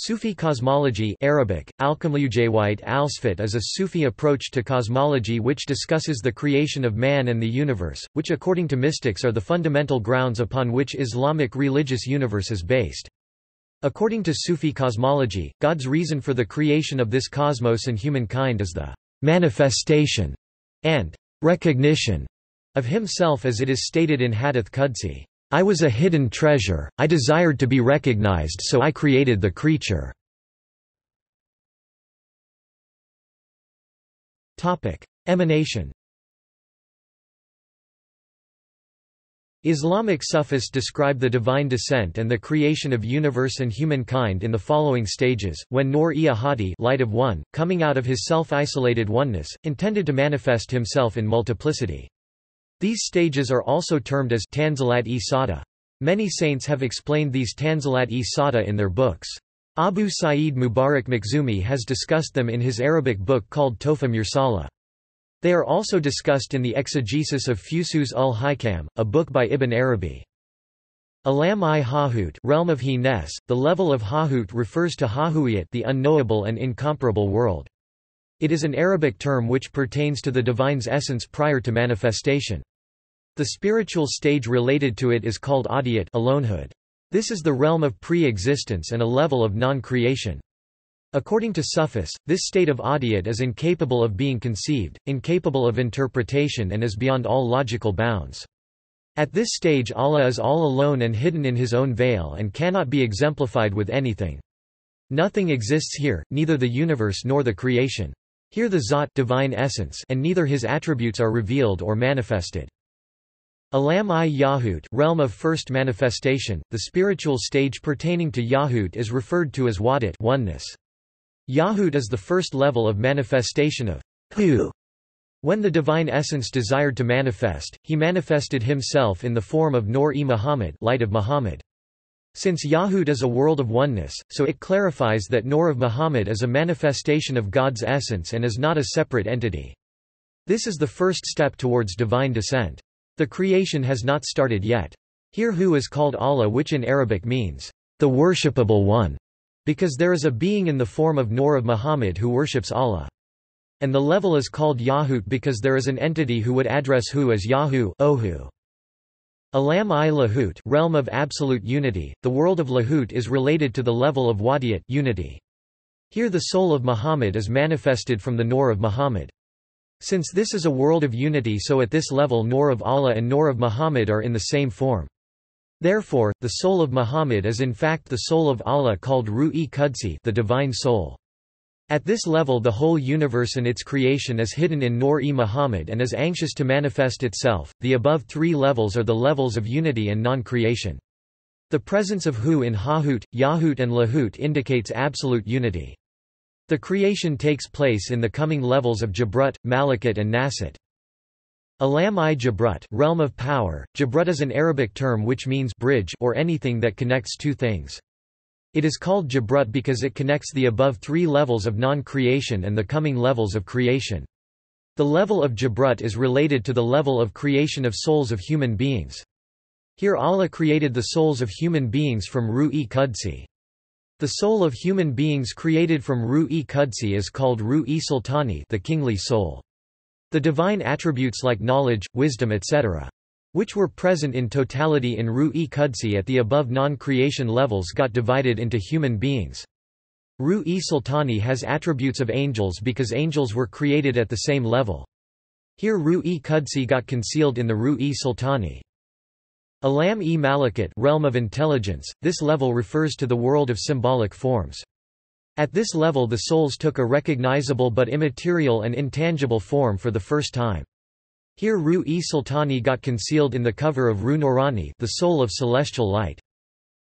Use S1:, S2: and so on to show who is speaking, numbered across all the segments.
S1: Sufi cosmology Arabic, al-Sfit is a Sufi approach to cosmology which discusses the creation of man and the universe, which according to mystics are the fundamental grounds upon which Islamic religious universe is based. According to Sufi cosmology, God's reason for the creation of this cosmos and humankind is the manifestation and recognition of himself as it is stated in Hadith Qudsi. I was a hidden treasure, I desired to be recognized so I
S2: created the creature. Emanation Islamic Sufis describe the divine descent and the creation of universe and
S1: humankind in the following stages, when Nur-e-Ahadi light of one, coming out of his self-isolated oneness, intended to manifest himself in multiplicity. These stages are also termed as Tanzilat-e Sada. Many saints have explained these Tanzilat-e Sada in their books. Abu Sa'id Mubarak Makhzumi has discussed them in his Arabic book called Tofa Mursala. They are also discussed in the exegesis of Fusus ul Hikam, a book by Ibn Arabi. Alam i Hahut realm of Hines, the level of Hahut refers to Hahuyat the unknowable and incomparable world. It is an Arabic term which pertains to the divine's essence prior to manifestation. The spiritual stage related to it is called adiyat alonehood. This is the realm of pre-existence and a level of non-creation. According to Sufis, this state of adiyat is incapable of being conceived, incapable of interpretation and is beyond all logical bounds. At this stage Allah is all alone and hidden in his own veil and cannot be exemplified with anything. Nothing exists here, neither the universe nor the creation. Here the Zat divine essence and neither his attributes are revealed or manifested. Alam i Yahut realm of first manifestation, the spiritual stage pertaining to Yahut is referred to as Wadit, oneness. Yahut is the first level of manifestation of Hu. When the divine essence desired to manifest, he manifested himself in the form of Nur-e-Muhammad light of Muhammad. Since Yahut is a world of oneness, so it clarifies that Nur of Muhammad is a manifestation of God's essence and is not a separate entity. This is the first step towards divine descent. The creation has not started yet. Here Hu is called Allah which in Arabic means, the worshipable one, because there is a being in the form of Nur of Muhammad who worships Allah. And the level is called Yahut because there is an entity who would address Hu as Yahu Ohu. Alam i Lahut realm of absolute unity, the world of Lahut is related to the level of Wadiat, unity. Here the soul of Muhammad is manifested from the Nur of Muhammad. Since this is a world of unity so at this level nor of Allah and nor of Muhammad are in the same form. Therefore, the soul of Muhammad is in fact the soul of Allah called Ru'i e the divine soul. At this level the whole universe and its creation is hidden in Nur-e Muhammad and is anxious to manifest itself. The above three levels are the levels of unity and non-creation. The presence of Hu in Hahut, Yahut and Lahut indicates absolute unity. The creation takes place in the coming levels of Jabrut, Malakut and Nasat. Alam-i-Jabrut realm of power, Jabrut is an Arabic term which means bridge or anything that connects two things. It is called Jabrut because it connects the above three levels of non-creation and the coming levels of creation. The level of Jabrut is related to the level of creation of souls of human beings. Here Allah created the souls of human beings from Ru'i Qudsi. The soul of human beings created from Ru'i Qudsi is called Ru'i Sultani the kingly soul. The divine attributes like knowledge, wisdom etc. which were present in totality in Ru'i Qudsi at the above non-creation levels got divided into human beings. Ru'i Sultani has attributes of angels because angels were created at the same level. Here Ru'i Qudsi got concealed in the Ru'i Sultani. Alam-e Malakat realm of intelligence, this level refers to the world of symbolic forms. At this level the souls took a recognizable but immaterial and intangible form for the first time. Here Ru-e Sultani got concealed in the cover of Ru Norani the soul of celestial light.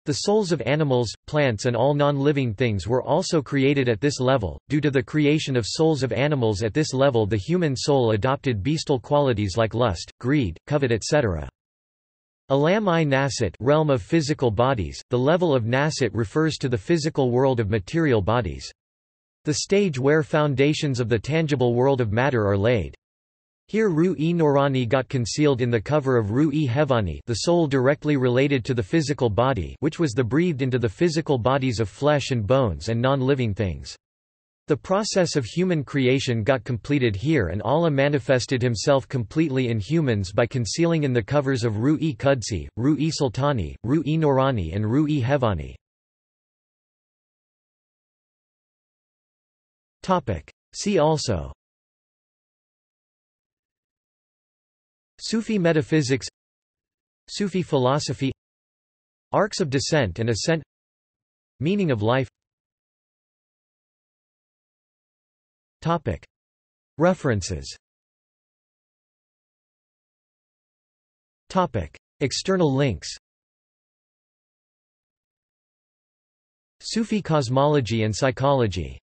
S1: The souls of animals, plants and all non-living things were also created at this level. Due to the creation of souls of animals at this level the human soul adopted beastal qualities like lust, greed, covet etc. Alam-i Nasit realm of physical bodies, the level of Nasit refers to the physical world of material bodies. The stage where foundations of the tangible world of matter are laid. Here Ru'i Norani got concealed in the cover of Ru'i Hevani the soul directly related to the physical body which was the breathed into the physical bodies of flesh and bones and non-living things. The process of human creation got completed here and Allah manifested himself completely in humans by concealing in the covers of
S2: Rui e qudsi sultani Rui Norani, and Rui hevani See also Sufi metaphysics Sufi philosophy Arcs of descent and ascent Meaning of life Topic. References Topic. External links Sufi Cosmology and Psychology